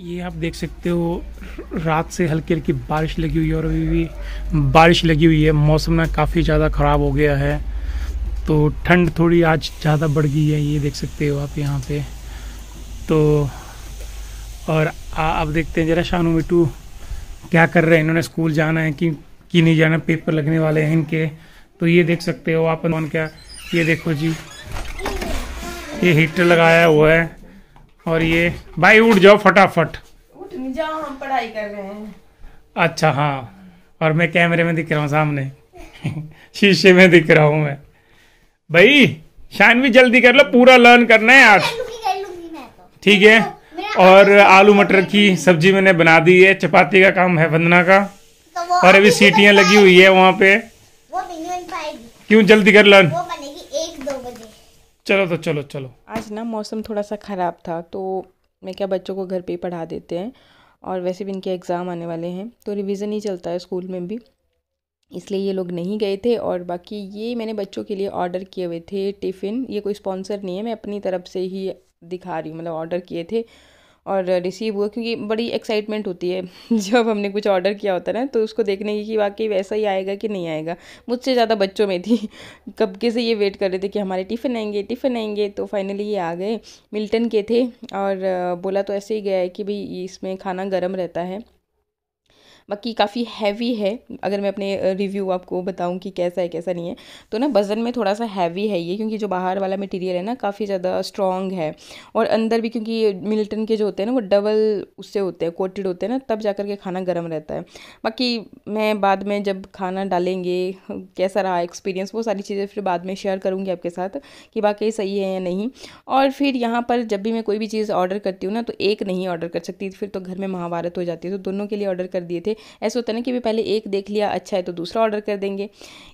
ये आप देख सकते हो रात से हल्की हल्की बारिश लगी हुई है और अभी भी बारिश लगी हुई है मौसम ना काफ़ी ज़्यादा ख़राब हो गया है तो ठंड थोड़ी आज ज़्यादा बढ़ गई है ये देख सकते हो आप यहाँ पे तो और आप देखते हैं ज़रा शानू मिट्टू क्या कर रहे हैं इन्होंने स्कूल जाना है कि कि नहीं जाना पेपर लगने वाले हैं इनके तो ये देख सकते हो आप क्या ये देखो जी ये हीटर लगाया हुआ है और ये भाई उठ जाओ फटाफट उठ नहीं जाओ हम पढ़ाई कर रहे हैं अच्छा हाँ और मैं कैमरे में दिख रहा हूँ सामने शीशे में दिख रहा हूँ मैं भाई भी जल्दी कर लो पूरा लर्न करना है आज तो। ठीक है तो और तो आलू मटर की सब्जी मैंने बना दी है चपाती का काम है वंदना का तो और अभी सीटियां लगी हुई है वहाँ पे क्यों जल्दी कर लर्न चलो तो चलो चलो आज ना मौसम थोड़ा सा ख़राब था तो मैं क्या बच्चों को घर पे ही पढ़ा देते हैं और वैसे भी इनके एग्ज़ाम आने वाले हैं तो रिवीज़न ही चलता है स्कूल में भी इसलिए ये लोग नहीं गए थे और बाकी ये मैंने बच्चों के लिए ऑर्डर किए हुए थे टिफ़िन ये कोई स्पॉन्सर नहीं है मैं अपनी तरफ से ही दिखा रही हूँ मतलब ऑर्डर किए थे और रिसीव हुआ क्योंकि बड़ी एक्साइटमेंट होती है जब हमने कुछ ऑर्डर किया होता है ना तो उसको देखने की कि वाकई वैसा ही आएगा कि नहीं आएगा मुझसे ज़्यादा बच्चों में थी कब के से ये वेट कर रहे थे कि हमारे टिफ़िन आएंगे टिफ़िन आएंगे तो फाइनली ये आ गए मिल्टन के थे और बोला तो ऐसे ही गया है कि भाई इसमें खाना गर्म रहता है बाकी काफ़ी हैवी है अगर मैं अपने रिव्यू आपको बताऊँ कि कैसा है कैसा नहीं है तो ना वज़न में थोड़ा सा हैवी है ये क्योंकि जो बाहर वाला मटेरियल है ना काफ़ी ज़्यादा स्ट्रॉन्ग है और अंदर भी क्योंकि मिल्टन के जो होते हैं ना वो डबल उससे होते हैं कोटेड होते हैं ना तब जा के खाना गर्म रहता है बाकी मैं बाद में जब खाना डालेंगे कैसा रहा एक्सपीरियंस वो सारी चीज़ें फिर बाद में शेयर करूँगी आपके साथ कि वाकई सही है या नहीं और फिर यहाँ पर जब भी मैं कोई भी चीज़ ऑर्डर करती हूँ ना तो एक नहीं ऑर्डर कर सकती फिर तो घर में महाभारत हो जाती है तो दोनों के लिए ऑर्डर कर दिए थे ऐसा होता है ना कि भी पहले एक देख लिया अच्छा है तो दूसरा ऑर्डर कर देंगे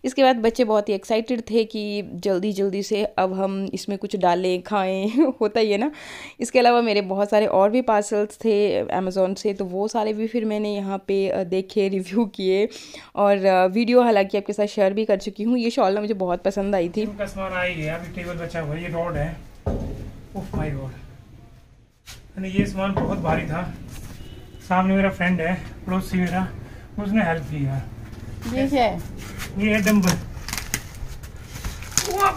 इसके बाद बच्चे बहुत ही एक्साइटेड थे कि जल्दी जल्दी से अब हम इसमें कुछ डालें खाएँ होता ही है ना इसके अलावा मेरे बहुत सारे और भी पार्सल्स थे अमेज़ोन से तो वो सारे भी फिर मैंने यहाँ पे देखे रिव्यू किए और वीडियो हालाँकि आपके साथ शेयर भी कर चुकी हूँ ये शॉल ना मुझे बहुत पसंद आई थी ये सामान बहुत भारी था सामने मेरा फ्रेंड है पड़ोसी मेरा उसने हेल्प की है ये है ये डम्बल oh,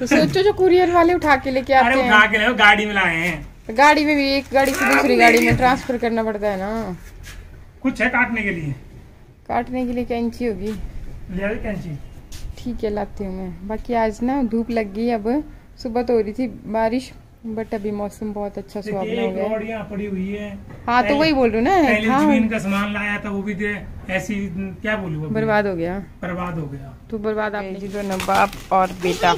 तो सोचो जो कुरियर वाले उठा के लेके आते हैं उठा के ले गाड़ी में लाए हैं गाड़ी में भी एक गाड़ी से दूसरी गाड़ी में ट्रांसफर करना पड़ता है ना कुछ है काटने के लिए काटने के लिए कैंची होगी ठीक है लाती हूँ मैं बाकी आज ना धूप लग गई अब सुबह तो हो रही थी बारिश बट अभी मौसम बहुत अच्छा हो गया यहाँ पड़ी हुई है हाँ तो वही बोल रही ना पहले हाँ। इनका सामान लाया था वो भी दे ऐसी क्या बोलू बर्बाद हो गया बर्बाद हो गया तो बर्बाद आप जी दोनों बाप और बेटा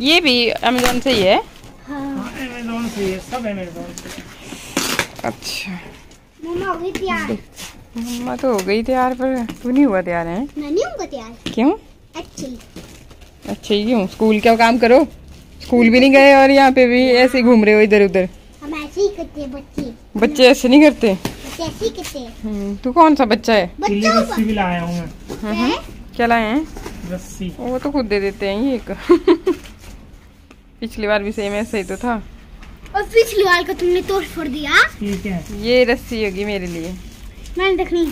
ये भी अमेजोन से ही है अमेजोन हाँ। हाँ, से सब अमेजोन अच्छा मम्मा तो हो गई तैयार पर तू नहीं हुआ तैयार है मैं नहीं तैयार क्यों अच्छी अच्छी क्यों स्कूल क्या काम करो स्कूल भी नहीं गए और यहाँ पे भी ऐसे घूम रहे हो इधर उधर हम ऐसे ही करते हैं बच्चे बच्चे ऐसे नहीं करते तू हम्म, तो कौन सा बच्चा है रस्सी भी लाया हूँ मैं हाँ, हाँ। क्या लाए हैं रस्सी वो तो खुद दे देते हैं ये एक पिछली बार भी सेम ऐसा ही तो था और पिछली बार का तुमने तोड़ फोड़ दिया ये रस्सी होगी मेरे लिए मैं देखनी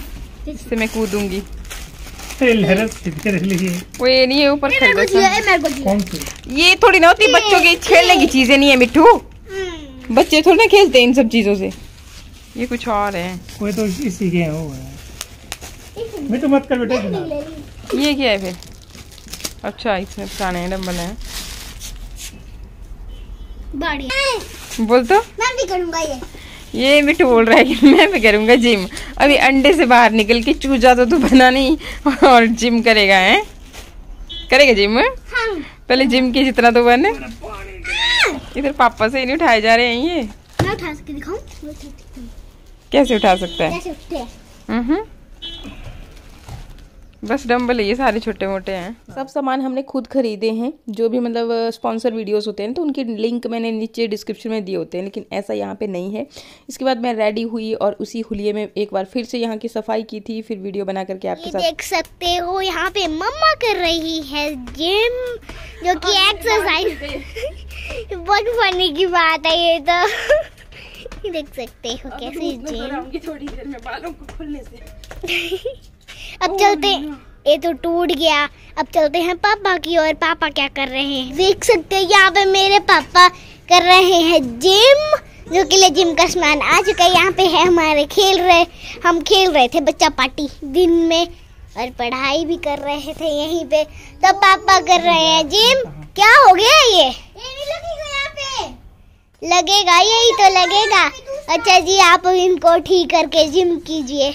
इससे मैं कूदूंगी वो ये नहीं है ऊपर ये थोड़ी ना होती बच्चों की खेलने की चीजें नहीं है मिट्टू हम्म। बच्चे थोड़े ना खेलते हैं इन सब चीजों से ये कुछ और है कोई तो इसी के हो मिठू तो मत कर बेटा ये क्या है फिर अच्छा इसमें पुराने डम्बल है बोल तो मैं भी करूंगा ये ये मिठू बोल रहा है कि मैं भी करूँगा जिम अभी अंडे से बाहर निकल के चूजा तो तू बना नहीं और जिम करेगा है करेगा जिम हाँ। पहले जिम की जितना तो बन इधर पापा से ही नहीं उठाए जा रहे हैं ये मैं उठा सकती दिखाऊं कैसे उठा सकता है कैसे उठते हैं बस डम्बल ये सारे छोटे मोटे हैं सब सामान हमने खुद खरीदे हैं जो भी मतलब स्पॉन्सर वीडियोस होते हैं तो उनकी लिंक मैंने नीचे डिस्क्रिप्शन में दिए होते हैं लेकिन ऐसा यहाँ पे नहीं है इसके बाद मैं रेडी हुई और उसी हुलिये में एक बार फिर से यहाँ की सफाई की थी फिर वीडियो बना करके आपके साथ देख सकते हो यहाँ पे मम्मा कर रही है जिम जो की एक्सरसाइज हाँ, तो बहुत फनी की बात है ये तो देख सकते हो कैसे जिम थोड़ी देर में बालों को खुलने से अब चलते ये तो टूट गया अब चलते हैं पापा की और पापा क्या कर रहे हैं देख सकते हैं यहाँ पे मेरे पापा कर रहे हैं जिम जो कि लिए जिम का सामान आ चुका है यहाँ पे है हमारे खेल रहे हम खेल रहे थे बच्चा पार्टी दिन में और पढ़ाई भी कर रहे थे यहीं पे तो पापा कर रहे हैं जिम क्या हो गया ये, ये लगेगा यही तो लगेगा अच्छा जी आप इनको ठीक करके जिम कीजिए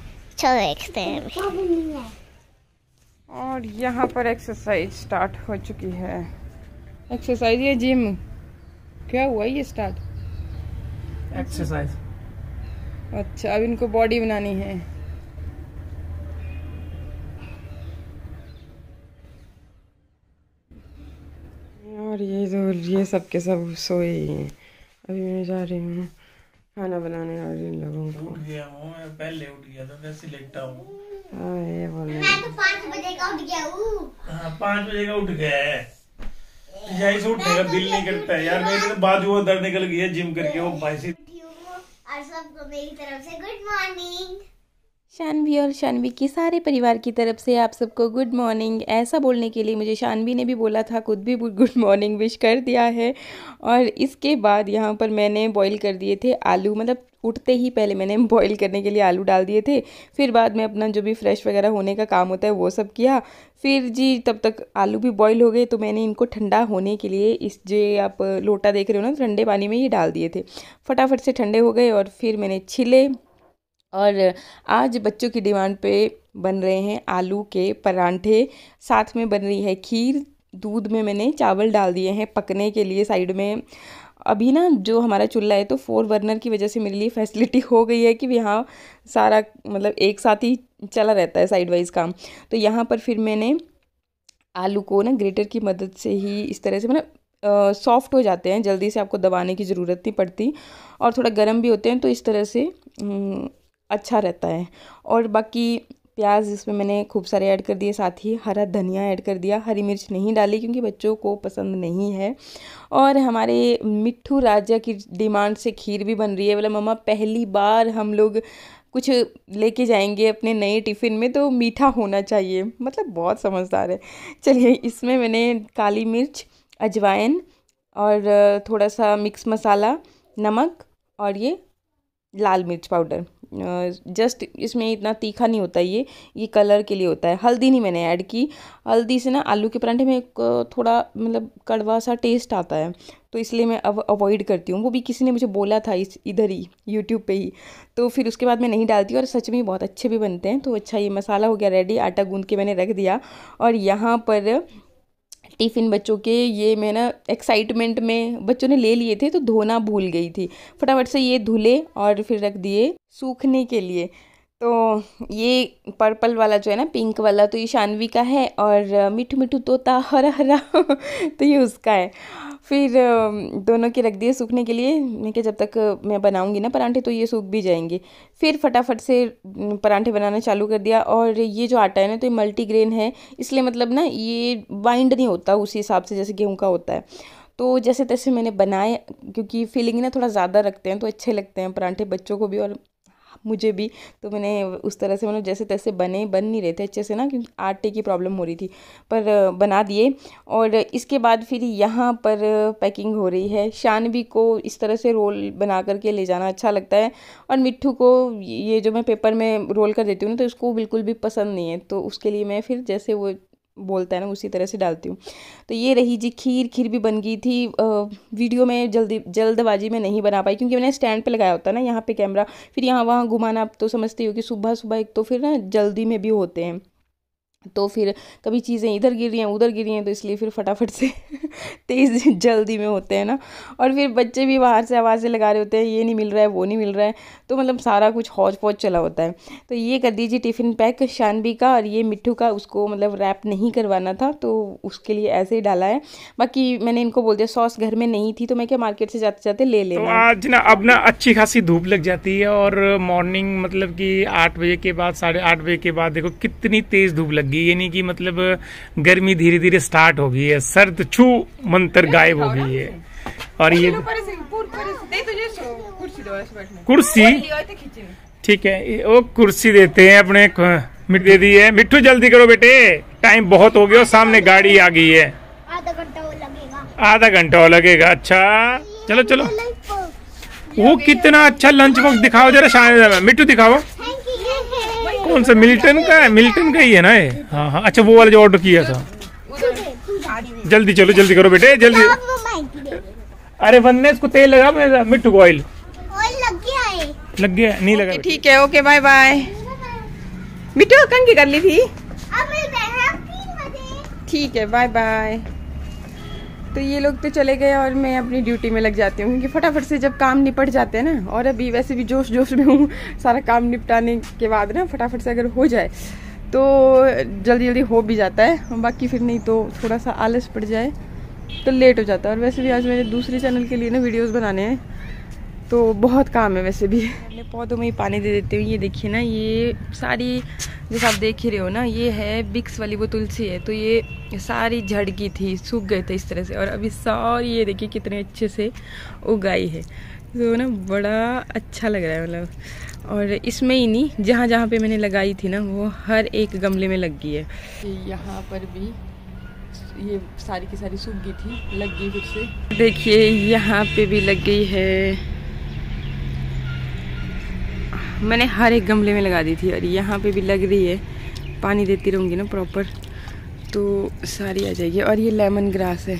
अच्छा देखते हैं और यहाँ पर एक्सरसाइज स्टार्ट हो चुकी है एक्सरसाइज या जिम क्या हुआ ये स्टार्ट एक्सरसाइज अच्छा अब इनको बॉडी बनानी है और ये जो ये सब के सब सोए अभी मैं जा रही हूँ खाना बनाने आ रही लोगों को उठ गया हूं मैं पहले उठ गया था वैसे लेटा हूं हां ये बोल मैं तो 5 बजे का उठ गया हूं हाँ पाँच बजे का उठ गया है यही से उठने का तो दिल नहीं करता है यार मेरे तो बाजू में दर्द निकल गई है जिम करके वो भाई से और सबको तो मेरी तरफ से गुड मॉर्निंग शानवी और शानवी के सारे परिवार की तरफ से आप सबको गुड मॉर्निंग ऐसा बोलने के लिए मुझे शानवी ने भी बोला था खुद भी गुड मॉर्निंग विश कर दिया है और इसके बाद यहाँ पर मैंने बॉईल कर दिए थे आलू मतलब उठते ही पहले मैंने बॉईल करने के लिए आलू डाल दिए थे फिर बाद में अपना जो भी फ्रेश वगैरह होने का काम होता है वो सब किया फिर जी तब तक आलू भी बॉईल हो गए तो मैंने इनको ठंडा होने के लिए इस जो आप लोटा देख रहे हो ना ठंडे पानी में ये डाल दिए थे फटाफट से ठंडे हो गए और फिर मैंने छिले और आज बच्चों की डिमांड पे बन रहे हैं आलू के परांठे साथ में बन रही है खीर दूध में मैंने चावल डाल दिए हैं पकने के लिए साइड में अभी ना जो हमारा चूल्हा है तो फोर वर्नर की वजह से मेरे लिए फैसिलिटी हो गई है कि यहाँ सारा मतलब एक साथ ही चला रहता है साइड वाइज काम तो यहाँ पर फिर मैंने आलू को ना ग्रेटर की मदद से ही इस तरह से मतलब सॉफ्ट हो जाते हैं जल्दी से आपको दबाने की ज़रूरत नहीं पड़ती और थोड़ा गर्म भी होते हैं तो इस तरह से अच्छा रहता है और बाकी प्याज इसमें मैंने खूब सारे ऐड कर दिए साथ ही हरा धनिया ऐड कर दिया हरी मिर्च नहीं डाली क्योंकि बच्चों को पसंद नहीं है और हमारे मिट्ठू राजा की डिमांड से खीर भी बन रही है बोला मम्मा पहली बार हम लोग कुछ लेके जाएंगे अपने नए टिफ़िन में तो मीठा होना चाहिए मतलब बहुत समझदार है चलिए इसमें मैंने काली मिर्च अजवाइन और थोड़ा सा मिक्स मसाला नमक और ये लाल मिर्च पाउडर जस्ट इसमें इतना तीखा नहीं होता ये ये कलर के लिए होता है हल्दी नहीं मैंने ऐड की हल्दी से ना आलू के परांठे में एक थोड़ा मतलब कड़वा सा टेस्ट आता है तो इसलिए मैं अब अवॉइड करती हूँ वो भी किसी ने मुझे बोला था इस इधर ही यूट्यूब पे ही तो फिर उसके बाद मैं नहीं डालती और सच में बहुत अच्छे भी बनते हैं तो अच्छा ये मसाला हो गया रेडी आटा गूंद के मैंने रख दिया और यहाँ पर टिफ़िन बच्चों के ये मैं ना एक्साइटमेंट में बच्चों ने ले लिए थे तो धोना भूल गई थी फटाफट से ये धुले और फिर रख दिए सूखने के लिए तो ये पर्पल वाला जो है ना पिंक वाला तो ये शानवी का है और मिठू मिठू तोता हरा हरा तो ये उसका है फिर दोनों के रख दिए सूखने के लिए मैं क्या जब तक मैं बनाऊंगी ना परांठे तो ये सूख भी जाएंगे फिर फटाफट से परांठे बनाना चालू कर दिया और ये जो आटा है ना तो ये मल्टीग्रेन है इसलिए मतलब ना ये बाइंड नहीं होता उसी हिसाब से जैसे गेहूँ का होता है तो जैसे तैसे मैंने बनाए क्योंकि फीलिंग ना थोड़ा ज़्यादा रखते हैं तो अच्छे लगते हैं परांठे बच्चों को भी और मुझे भी तो मैंने उस तरह से मतलब जैसे तैसे बने बन नहीं रहे थे अच्छे से ना क्योंकि आटे की प्रॉब्लम हो रही थी पर बना दिए और इसके बाद फिर यहाँ पर पैकिंग हो रही है शानवी को इस तरह से रोल बना करके ले जाना अच्छा लगता है और मिट्ठू को ये जो मैं पेपर में रोल कर देती हूँ ना तो इसको बिल्कुल भी पसंद नहीं है तो उसके लिए मैं फिर जैसे वो बोलता है ना उसी तरह से डालती हूँ तो ये रही जी खीर खीर भी बन गई थी वीडियो में जल्दी जल्दबाजी में नहीं बना पाई क्योंकि मैंने स्टैंड पे लगाया होता है ना यहाँ पे कैमरा फिर यहाँ वहाँ घुमाना आप तो समझते हो कि सुबह सुबह एक तो फिर ना जल्दी में भी होते हैं तो फिर कभी चीज़ें इधर गिर रही हैं उधर गिर रही हैं तो इसलिए फिर फटाफट से तेज़ जल्दी में होते हैं ना और फिर बच्चे भी बाहर से आवाज़ें लगा रहे होते हैं ये नहीं मिल रहा है वो नहीं मिल रहा है तो मतलब सारा कुछ हौज पौज चला होता है तो ये कर दीजिए टिफ़िन पैक शानबी का और ये मिट्टू का उसको मतलब रैप नहीं करवाना था तो उसके लिए ऐसे ही डाला है बाकी मैंने इनको बोल दिया सॉस घर में नहीं थी तो मैं क्या मार्केट से जाते जाते ले तो लेना आज ना अब ना अच्छी खासी धूप लग जाती है और मॉर्निंग मतलब कि आठ बजे के बाद साढ़े आठ बजे के बाद देखो कितनी तेज़ धूप लग होगी यानी कि मतलब गर्मी धीरे धीरे स्टार्ट होगी है सर्द छू मंत्र गायब हो गई है और ये तो कुर्सी ठीक है वो कुर्सी देते हैं अपने दे दी है मिट्टू जल्दी करो बेटे टाइम बहुत हो गया सामने गाड़ी आ गई है आधा घंटा और लगेगा अच्छा चलो चलो वो कितना अच्छा लंच बॉक्स दिखाओ जरा शायद मिट्टू दिखाओ कौन सा मिल्टन का है मिल्टन का ही है ना ये हाँ हाँ अच्छा वो वाला जो ऑर्डर किया था जल्दी चलो जल्दी करो बेटे जल्दी अरे बंदे इसको तेल लगा मेरा मिट्टू ऑयल लग गया लग गया नहीं लगा ठीक है ओके बाय बाय मिट्टू कंगी कर ली थी ठीक है बाय बाय तो ये लोग तो चले गए और मैं अपनी ड्यूटी में लग जाती हूँ क्योंकि फटाफट से जब काम निपट जाते हैं ना और अभी वैसे भी जोश जोश में हूँ सारा काम निपटाने के बाद ना फटाफट से अगर हो जाए तो जल्दी जल्दी हो भी जाता है बाकी फिर नहीं तो थोड़ा सा आलस पड़ जाए तो लेट हो जाता है और वैसे भी आज मैंने दूसरे चैनल के लिए ना वीडियोज़ बनाने हैं तो बहुत काम है वैसे भी अपने पौधों में ही पानी दे देती हूँ ये देखिए ना ये सारी जैसे आप देख ही रहे हो ना ये है बिक्स वाली वो तुलसी है तो ये सारी झड़ गई थी सूख गए थे इस तरह से और अभी सारी ये देखिए कितने अच्छे से उगाई है तो ना बड़ा अच्छा लग रहा है मतलब और इसमें ही नहीं जहाँ जहाँ पे मैंने लगाई थी ना वो हर एक गमले में लग गई है यहाँ पर भी ये सारी की सारी सूख गई थी लग गई फिर से देखिए यहाँ पे भी लग गई है मैंने हर एक गमले में लगा दी थी और यहाँ पे भी लग रही है पानी देती रहूँगी ना प्रॉपर तो सारी आ जाएगी और ये लेमन ग्रास है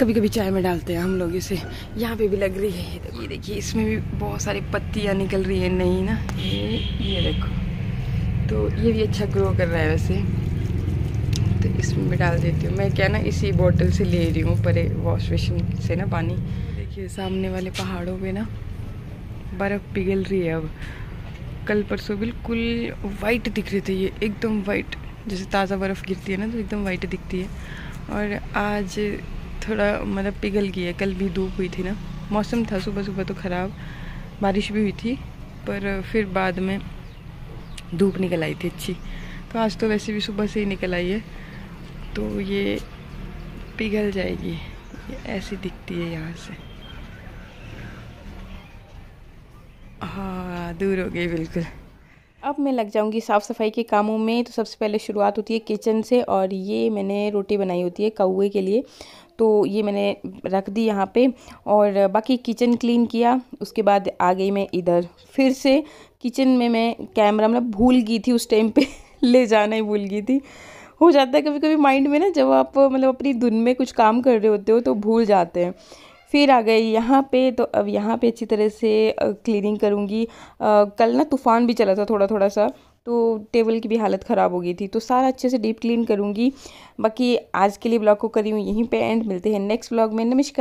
कभी कभी चाय में डालते हैं हम लोग इसे यहाँ पे भी लग रही है ये देखिए देखिए इसमें भी बहुत सारी पत्तियाँ निकल रही है नई ना ये ये देखो तो ये भी अच्छा ग्रो कर रहा है वैसे तो इसमें भी डाल देती हूँ मैं क्या ना इसी बॉटल से ले रही हूँ परे वॉश बेसिन से ना पानी देखिए सामने वाले पहाड़ों पर ना बर्फ़ पिघल रही है अब कल परसों बिल्कुल वाइट दिख रही थी ये एकदम वाइट जैसे ताज़ा बर्फ़ गिरती है ना तो एकदम वाइट दिखती है और आज थोड़ा मतलब पिघल गई है कल भी धूप हुई थी ना मौसम था सुबह सुबह तो ख़राब बारिश भी हुई थी पर फिर बाद में धूप निकल आई थी अच्छी तो आज तो वैसे भी सुबह से ही निकल आई है तो ये पिघल जाएगी ऐसी दिखती है यहाँ से हाँ दूर हो गई बिल्कुल अब मैं लग जाऊंगी साफ़ सफाई के कामों में तो सबसे पहले शुरुआत होती है किचन से और ये मैंने रोटी बनाई होती है कौए के लिए तो ये मैंने रख दी यहाँ पे और बाकी किचन क्लीन किया उसके बाद आ गई मैं इधर फिर से किचन में मैं कैमरा मतलब भूल गई थी उस टाइम पे ले जाना ही भूल गई थी हो जाता है कभी कभी माइंड में ना जब आप मतलब अपनी धुन में कुछ काम कर रहे होते हो तो भूल जाते हैं फिर आ गए यहाँ पे तो अब यहाँ पे अच्छी तरह से क्लीनिंग करूँगी कल ना तूफ़ान भी चला था थोड़ा थोड़ा सा तो टेबल की भी हालत ख़राब हो गई थी तो सारा अच्छे से डीप क्लीन करूँगी बाकी आज के लिए ब्लॉग को करी हूँ यहीं पे एंड मिलते हैं नेक्स्ट ब्लॉग में नमस्कार